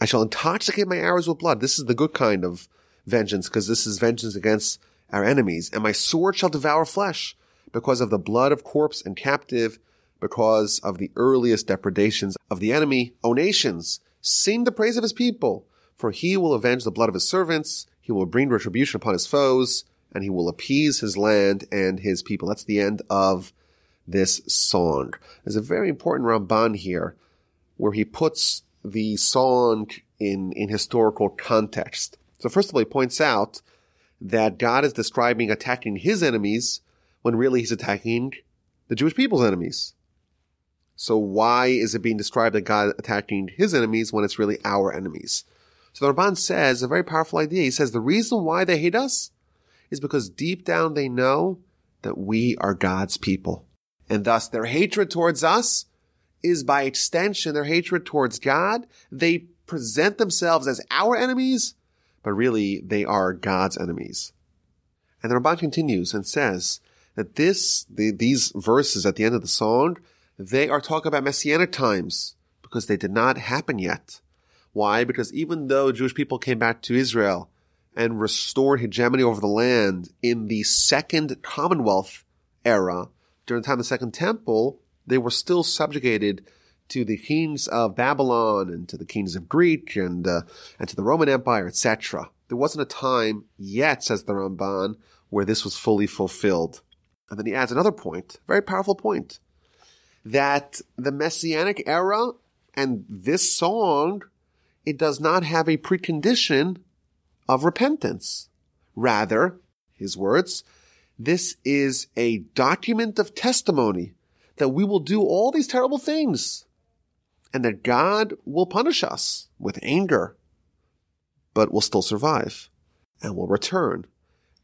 I shall intoxicate my arrows with blood. This is the good kind of vengeance, because this is vengeance against our enemies. And my sword shall devour flesh, because of the blood of corpse and captive, because of the earliest depredations of the enemy. O nations, sing the praise of his people, for he will avenge the blood of his servants, he will bring retribution upon his foes, and he will appease his land and his people. That's the end of this song. There's a very important Ramban here where he puts the song in, in historical context. So first of all, he points out that God is describing attacking his enemies when really he's attacking the Jewish people's enemies. So why is it being described that God attacking his enemies when it's really our enemies? So the Rabban says a very powerful idea. He says the reason why they hate us is because deep down they know that we are God's people. And thus their hatred towards us is by extension their hatred towards God. They present themselves as our enemies, but really they are God's enemies. And the Rabban continues and says, that this, the, these verses at the end of the song, they are talking about messianic times because they did not happen yet. Why? Because even though Jewish people came back to Israel and restored hegemony over the land in the second Commonwealth era, during the time of the Second Temple, they were still subjugated to the kings of Babylon and to the kings of Greek and uh, and to the Roman Empire, etc. There wasn't a time yet, says the Ramban, where this was fully fulfilled. And then he adds another point, very powerful point, that the messianic era and this song, it does not have a precondition of repentance. Rather, his words, this is a document of testimony that we will do all these terrible things and that God will punish us with anger, but will still survive and will return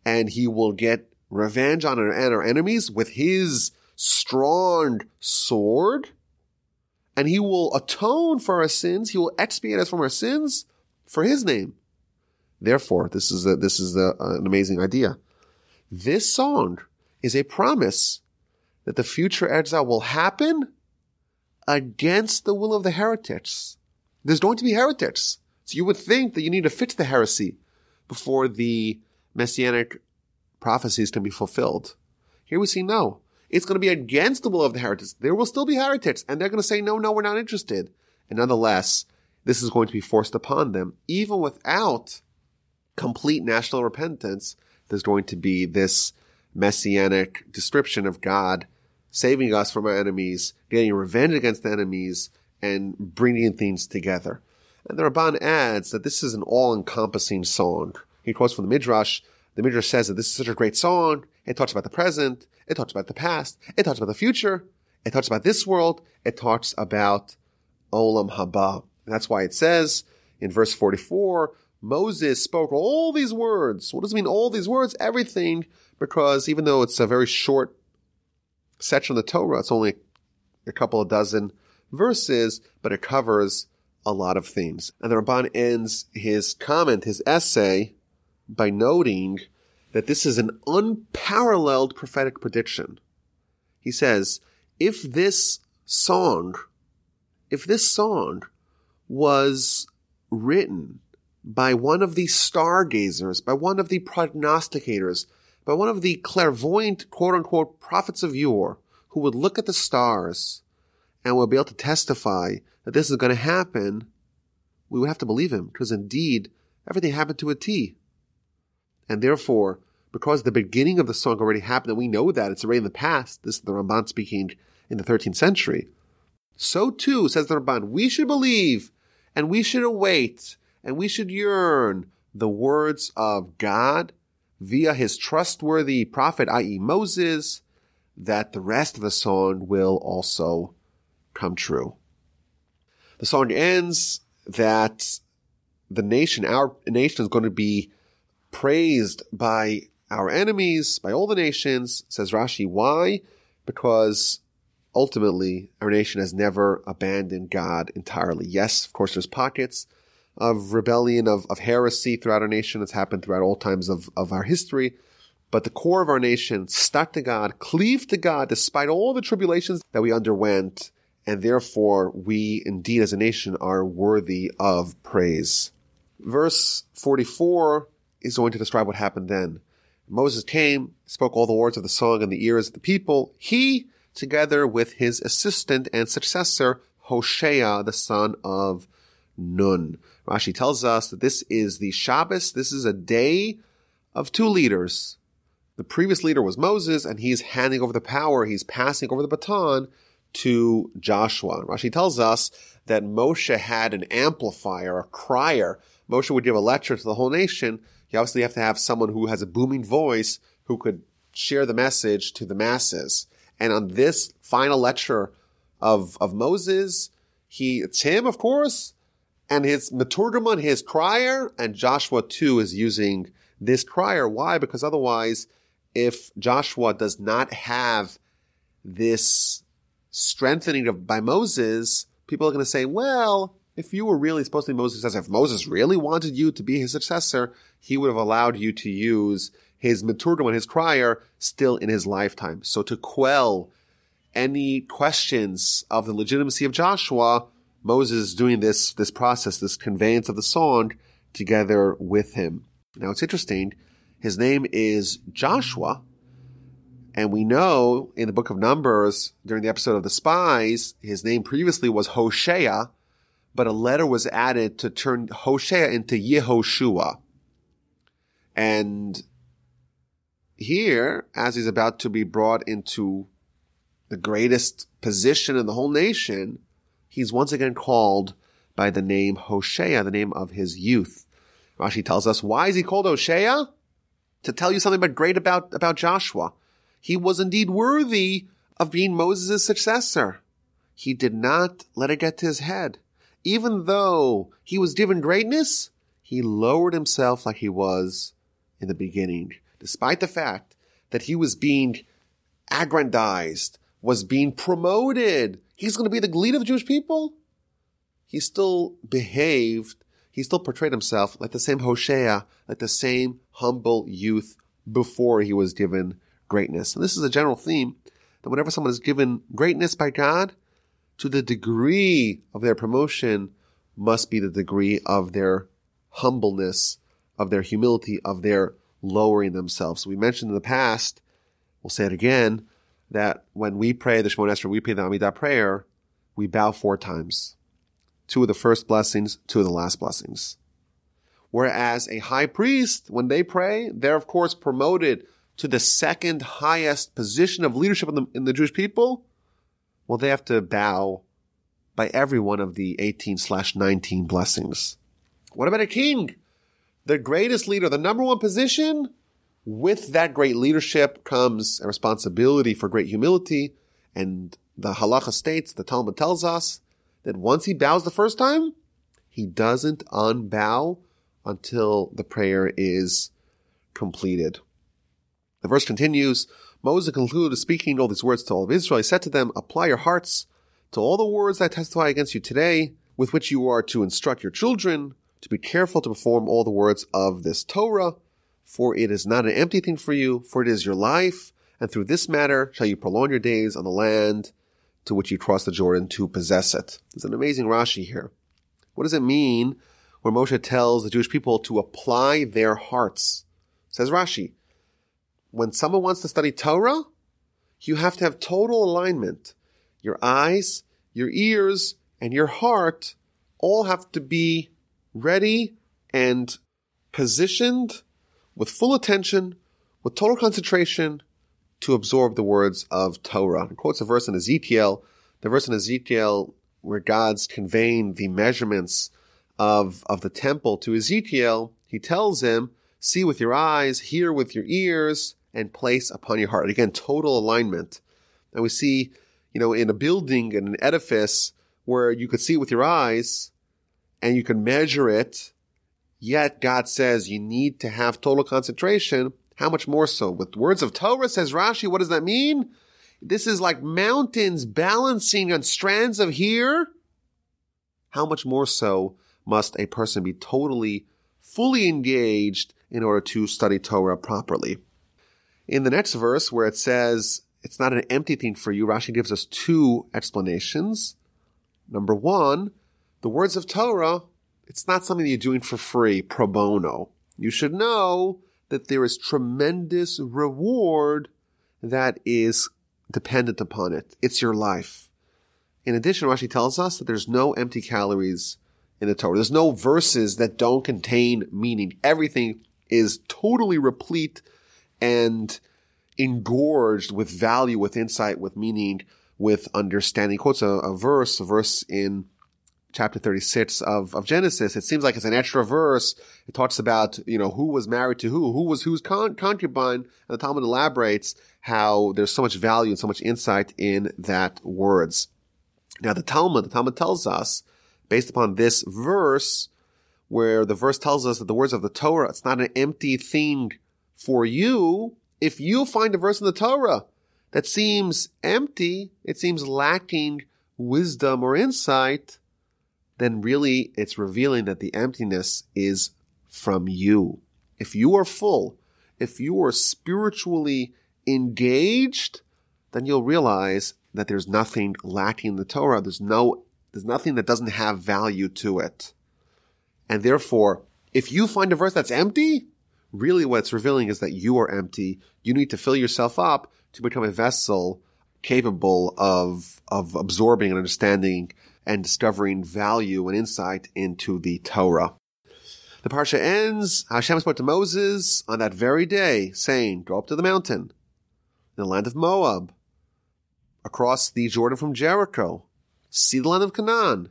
and he will get revenge on our, our enemies with his strong sword, and he will atone for our sins. He will expiate us from our sins for his name. Therefore, this is a, this is a, an amazing idea. This song is a promise that the future exile will happen against the will of the heretics. There's going to be heretics. So you would think that you need to fix the heresy before the messianic prophecies can be fulfilled. Here we see no. It's going to be against the will of the heretics. There will still be heretics, and they're going to say, no, no, we're not interested. And nonetheless, this is going to be forced upon them. Even without complete national repentance, there's going to be this messianic description of God saving us from our enemies, getting revenge against the enemies, and bringing things together. And the Rabban adds that this is an all encompassing song. He quotes from the Midrash the Midrash says that this is such a great song. It talks about the present. It talks about the past. It talks about the future. It talks about this world. It talks about Olam Haba. And that's why it says in verse 44, Moses spoke all these words. What does it mean, all these words? Everything, because even though it's a very short section of the Torah, it's only a couple of dozen verses, but it covers a lot of themes. And the rabban ends his comment, his essay, by noting that this is an unparalleled prophetic prediction. He says, if this song, if this song was written by one of the stargazers, by one of the prognosticators, by one of the clairvoyant quote unquote prophets of yore who would look at the stars and would be able to testify that this is going to happen, we would have to believe him because indeed everything happened to a T. And therefore, because the beginning of the song already happened, and we know that it's already in the past, this is the Ramban speaking in the 13th century, so too, says the Ramban, we should believe and we should await and we should yearn the words of God via his trustworthy prophet, i.e. Moses, that the rest of the song will also come true. The song ends that the nation, our nation is going to be praised by our enemies, by all the nations, says Rashi. Why? Because ultimately, our nation has never abandoned God entirely. Yes, of course, there's pockets of rebellion, of, of heresy throughout our nation. It's happened throughout all times of, of our history. But the core of our nation stuck to God, cleaved to God, despite all the tribulations that we underwent. And therefore, we indeed as a nation are worthy of praise. Verse 44 is going to describe what happened then. Moses came, spoke all the words of the song in the ears of the people. He, together with his assistant and successor, Hoshea, the son of Nun. Rashi tells us that this is the Shabbos. This is a day of two leaders. The previous leader was Moses, and he's handing over the power. He's passing over the baton to Joshua. Rashi tells us that Moshe had an amplifier, a crier. Moshe would give a lecture to the whole nation, you obviously have to have someone who has a booming voice who could share the message to the masses. And on this final lecture of, of Moses, he, it's him, of course, and his Maturgamon, his crier, and Joshua too is using this crier. Why? Because otherwise, if Joshua does not have this strengthening of, by Moses, people are going to say, well, if you were really supposed to be Moses' successor, if Moses really wanted you to be his successor, he would have allowed you to use his Maturgam and his crier still in his lifetime. So to quell any questions of the legitimacy of Joshua, Moses is doing this, this process, this conveyance of the song together with him. Now it's interesting. His name is Joshua. And we know in the book of Numbers, during the episode of the spies, his name previously was Hoshea, but a letter was added to turn Hosea into Yehoshua. And here, as he's about to be brought into the greatest position in the whole nation, he's once again called by the name Hosea, the name of his youth. Rashi tells us, why is he called Hosea? To tell you something great about, about Joshua. He was indeed worthy of being Moses' successor. He did not let it get to his head even though he was given greatness, he lowered himself like he was in the beginning, despite the fact that he was being aggrandized, was being promoted. He's going to be the leader of the Jewish people. He still behaved, he still portrayed himself like the same Hosea, like the same humble youth before he was given greatness. And this is a general theme that whenever someone is given greatness by God, to the degree of their promotion must be the degree of their humbleness, of their humility, of their lowering themselves. We mentioned in the past, we'll say it again, that when we pray the Shemon Esrei, we pray the Amidah prayer, we bow four times. Two of the first blessings, two of the last blessings. Whereas a high priest, when they pray, they're of course promoted to the second highest position of leadership in the, in the Jewish people, well, they have to bow by every one of the 18 slash 19 blessings. What about a king? The greatest leader, the number one position? With that great leadership comes a responsibility for great humility. And the halacha states, the Talmud tells us, that once he bows the first time, he doesn't unbow until the prayer is completed. The verse continues, Moses concluded speaking all these words to all of Israel. He said to them, Apply your hearts to all the words I testify against you today, with which you are to instruct your children, to be careful to perform all the words of this Torah, for it is not an empty thing for you, for it is your life, and through this matter shall you prolong your days on the land to which you cross the Jordan to possess it. There's an amazing Rashi here. What does it mean when Moshe tells the Jewish people to apply their hearts? Says Rashi, when someone wants to study Torah, you have to have total alignment. Your eyes, your ears, and your heart all have to be ready and positioned with full attention, with total concentration to absorb the words of Torah. It quotes a verse in Ezekiel, the verse in Ezekiel where God's conveying the measurements of, of the temple to Ezekiel. He tells him, see with your eyes, hear with your ears, and place upon your heart. Again, total alignment. And we see, you know, in a building and an edifice where you could see with your eyes and you can measure it, yet God says you need to have total concentration. How much more so? With words of Torah, says Rashi, what does that mean? This is like mountains balancing on strands of hair. How much more so must a person be totally fully engaged in order to study Torah properly. In the next verse where it says, it's not an empty thing for you, Rashi gives us two explanations. Number one, the words of Torah, it's not something that you're doing for free, pro bono. You should know that there is tremendous reward that is dependent upon it. It's your life. In addition, Rashi tells us that there's no empty calories in the Torah. There's no verses that don't contain meaning. Everything is totally replete and engorged with value, with insight, with meaning, with understanding. Quotes a, a verse, a verse in chapter 36 of, of Genesis. It seems like it's an extra verse. It talks about, you know, who was married to who, who was whose con- concubine. And the Talmud elaborates how there's so much value and so much insight in that words. Now the Talmud, the Talmud tells us based upon this verse, where the verse tells us that the words of the Torah, it's not an empty thing for you. If you find a verse in the Torah that seems empty, it seems lacking wisdom or insight, then really it's revealing that the emptiness is from you. If you are full, if you are spiritually engaged, then you'll realize that there's nothing lacking in the Torah. There's no there's nothing that doesn't have value to it. And therefore, if you find a verse that's empty, really what it's revealing is that you are empty. You need to fill yourself up to become a vessel capable of, of absorbing and understanding and discovering value and insight into the Torah. The parsha ends, Hashem spoke to Moses on that very day, saying, Go up to the mountain, in the land of Moab, across the Jordan from Jericho, see the land of Canaan.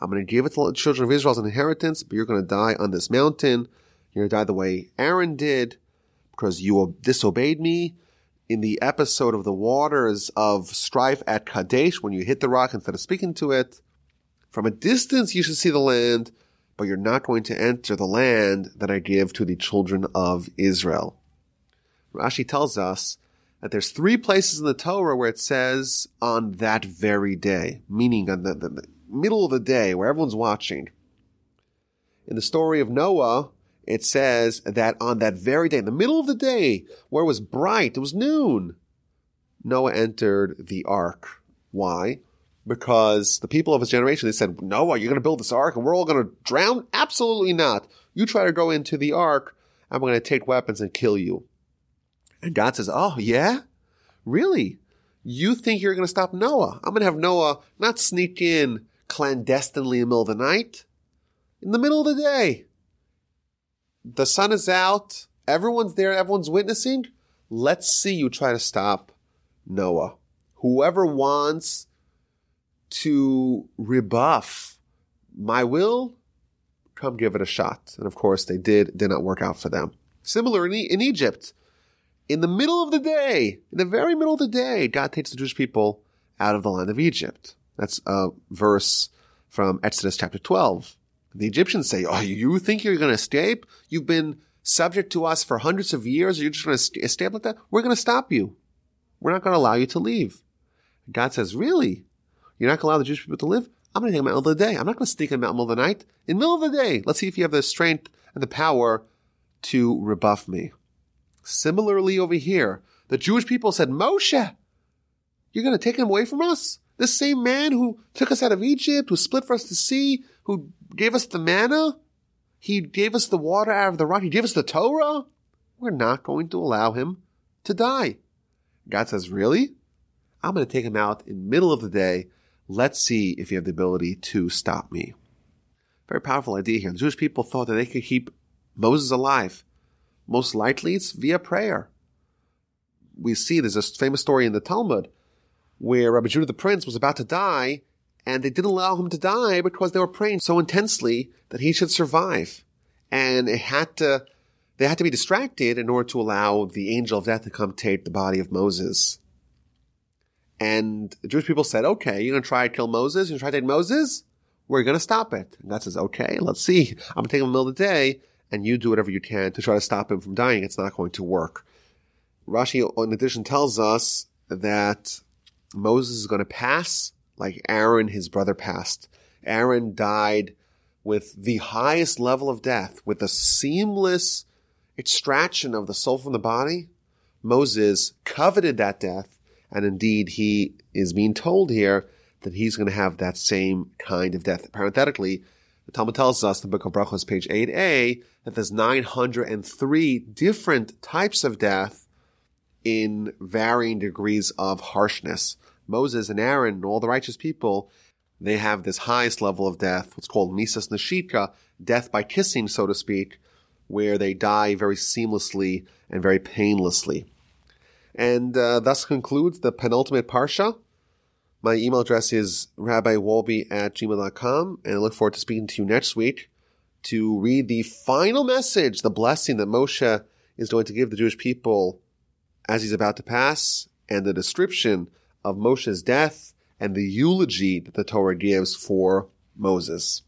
I'm going to give it to the children of Israel as an inheritance, but you're going to die on this mountain. You're going to die the way Aaron did because you disobeyed me. In the episode of the waters of strife at Kadesh, when you hit the rock instead of speaking to it, from a distance you should see the land, but you're not going to enter the land that I give to the children of Israel. Rashi tells us that there's three places in the Torah where it says on that very day, meaning on the, the, the middle of the day where everyone's watching. In the story of Noah, it says that on that very day, in the middle of the day, where it was bright, it was noon, Noah entered the ark. Why? Because the people of his generation, they said, Noah, you're going to build this ark and we're all going to drown? Absolutely not. You try to go into the ark, I'm going to take weapons and kill you. And God says, Oh, yeah? Really? You think you're going to stop Noah? I'm going to have Noah not sneak in clandestinely in the middle of the night, in the middle of the day. The sun is out. Everyone's there. Everyone's witnessing. Let's see you try to stop Noah. Whoever wants to rebuff my will, come give it a shot. And of course, they did. did not work out for them. Similarly, in Egypt, in the middle of the day, in the very middle of the day, God takes the Jewish people out of the land of Egypt. That's a verse from Exodus chapter 12. The Egyptians say, Oh, you think you're going to escape? You've been subject to us for hundreds of years. You're just going to escape like that? We're going to stop you. We're not going to allow you to leave. God says, Really? You're not going to allow the Jewish people to live? I'm going to take them out of the day. I'm not going to sneak them out in the middle of the night. In the middle of the day, let's see if you have the strength and the power to rebuff me. Similarly, over here, the Jewish people said, Moshe, you're going to take him away from us? This same man who took us out of Egypt, who split for us the sea, who gave us the manna, he gave us the water out of the rock, he gave us the Torah. We're not going to allow him to die. God says, Really? I'm going to take him out in middle of the day. Let's see if you have the ability to stop me. Very powerful idea here. The Jewish people thought that they could keep Moses alive most likely it's via prayer. We see there's a famous story in the Talmud where Rabbi Judah the Prince was about to die, and they didn't allow him to die because they were praying so intensely that he should survive. And it had to, they had to be distracted in order to allow the angel of death to come take the body of Moses. And the Jewish people said, okay, you're going to try to kill Moses? You're going to try to take Moses? We're going to stop it. And God says, okay, let's see. I'm going to take him in the middle of the day and you do whatever you can to try to stop him from dying, it's not going to work. Rashi, in addition, tells us that Moses is going to pass like Aaron, his brother, passed. Aaron died with the highest level of death, with a seamless extraction of the soul from the body. Moses coveted that death, and indeed, he is being told here that he's going to have that same kind of death. Parenthetically, the Talmud tells us in the Book of Brachos, page 8a, that there's 903 different types of death in varying degrees of harshness. Moses and Aaron and all the righteous people, they have this highest level of death, what's called Mises Nashika, death by kissing, so to speak, where they die very seamlessly and very painlessly. And uh, thus concludes the penultimate parsha, my email address is rabbiwolbe at gmail.com, and I look forward to speaking to you next week to read the final message, the blessing that Moshe is going to give the Jewish people as he's about to pass, and the description of Moshe's death and the eulogy that the Torah gives for Moses.